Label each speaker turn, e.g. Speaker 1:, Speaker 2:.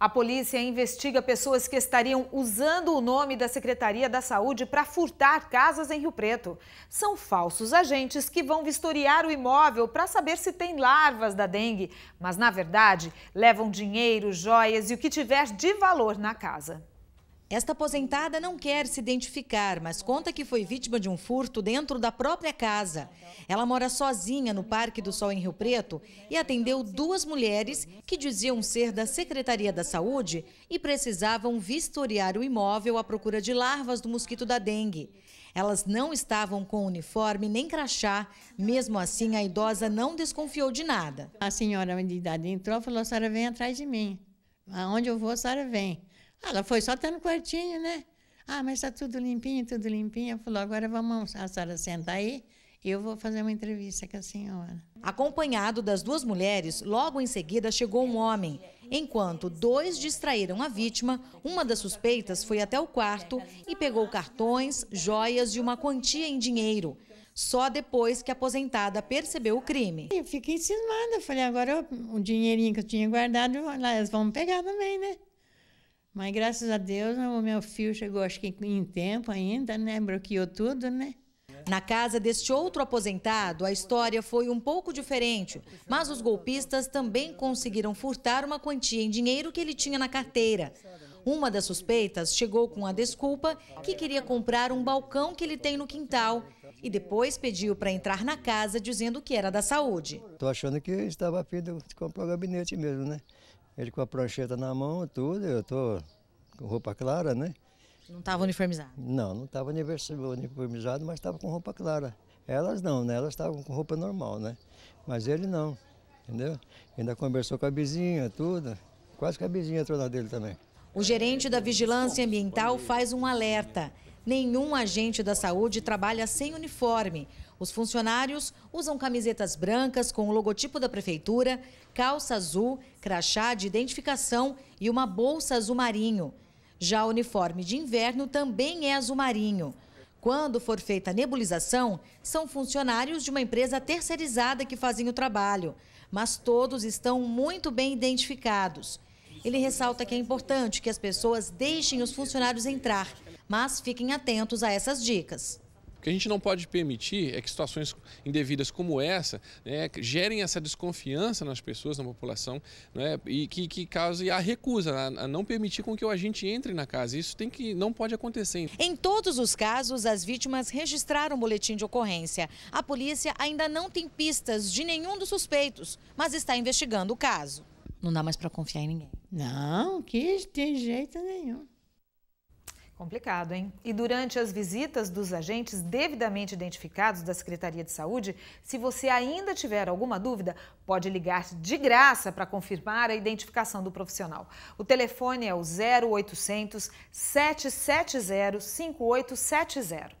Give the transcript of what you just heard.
Speaker 1: A polícia investiga pessoas que estariam usando o nome da Secretaria da Saúde para furtar casas em Rio Preto. São falsos agentes que vão vistoriar o imóvel para saber se tem larvas da dengue, mas na verdade levam dinheiro, joias
Speaker 2: e o que tiver de valor na casa. Esta aposentada não quer se identificar, mas conta que foi vítima de um furto dentro da própria casa. Ela mora sozinha no Parque do Sol em Rio Preto e atendeu duas mulheres que diziam ser da Secretaria da Saúde e precisavam vistoriar o imóvel à procura de larvas do mosquito da dengue. Elas não estavam com uniforme nem crachá, mesmo assim a idosa não desconfiou de nada. A senhora de idade entrou e falou: a senhora vem atrás de mim.
Speaker 3: Aonde eu vou, a senhora vem. Ela foi só estar no quartinho, né? Ah, mas está tudo limpinho, tudo limpinho. Ela falou, agora vamos, a senhora senta aí, eu vou fazer uma entrevista com a senhora.
Speaker 2: Acompanhado das duas mulheres, logo em seguida chegou um homem. Enquanto dois distraíram a vítima, uma das suspeitas foi até o quarto e pegou cartões, joias e uma quantia em dinheiro. Só depois que a aposentada percebeu o crime. Eu fiquei cismada, falei, agora o dinheirinho que eu tinha guardado, elas vão pegar
Speaker 3: também, né? Mas graças a Deus o meu filho chegou, acho que em tempo ainda,
Speaker 2: né? Bloqueou tudo, né? Na casa deste outro aposentado, a história foi um pouco diferente, mas os golpistas também conseguiram furtar uma quantia em dinheiro que ele tinha na carteira. Uma das suspeitas chegou com a desculpa que queria comprar um balcão que ele tem no quintal e depois pediu para entrar na casa dizendo que era da saúde.
Speaker 4: Estou achando que estava afim de comprar o gabinete mesmo, né? Ele com a prancheta na mão, tudo, eu tô com roupa clara, né? Não estava uniformizado? Não, não estava uniformizado, mas estava com roupa clara. Elas não, né? Elas estavam com roupa normal, né? Mas ele não, entendeu? Ainda conversou com a vizinha, tudo. Quase que a vizinha entrou na dele também.
Speaker 2: O gerente da Vigilância Ambiental faz um alerta. Nenhum agente da saúde trabalha sem uniforme. Os funcionários usam camisetas brancas com o logotipo da prefeitura, calça azul, crachá de identificação e uma bolsa azul marinho. Já o uniforme de inverno também é azul marinho. Quando for feita a nebulização, são funcionários de uma empresa terceirizada que fazem o trabalho, mas todos estão muito bem identificados. Ele ressalta que é importante que as pessoas deixem os funcionários entrar mas fiquem atentos a essas dicas.
Speaker 3: O que a gente não pode permitir é que situações indevidas como essa né, gerem essa desconfiança nas pessoas, na população, né, e que, que cause a recusa, a, a não permitir com que o agente entre na casa. Isso tem que não pode acontecer.
Speaker 2: Em todos os casos, as vítimas registraram o boletim de ocorrência. A polícia ainda não tem pistas de nenhum dos suspeitos, mas está investigando o caso.
Speaker 3: Não dá mais para confiar em ninguém. Não, que tem jeito nenhum.
Speaker 2: Complicado, hein? E durante as
Speaker 1: visitas dos agentes devidamente identificados da Secretaria de Saúde, se você ainda tiver alguma dúvida, pode ligar de graça para confirmar a identificação do profissional. O telefone é o 0800 770 5870.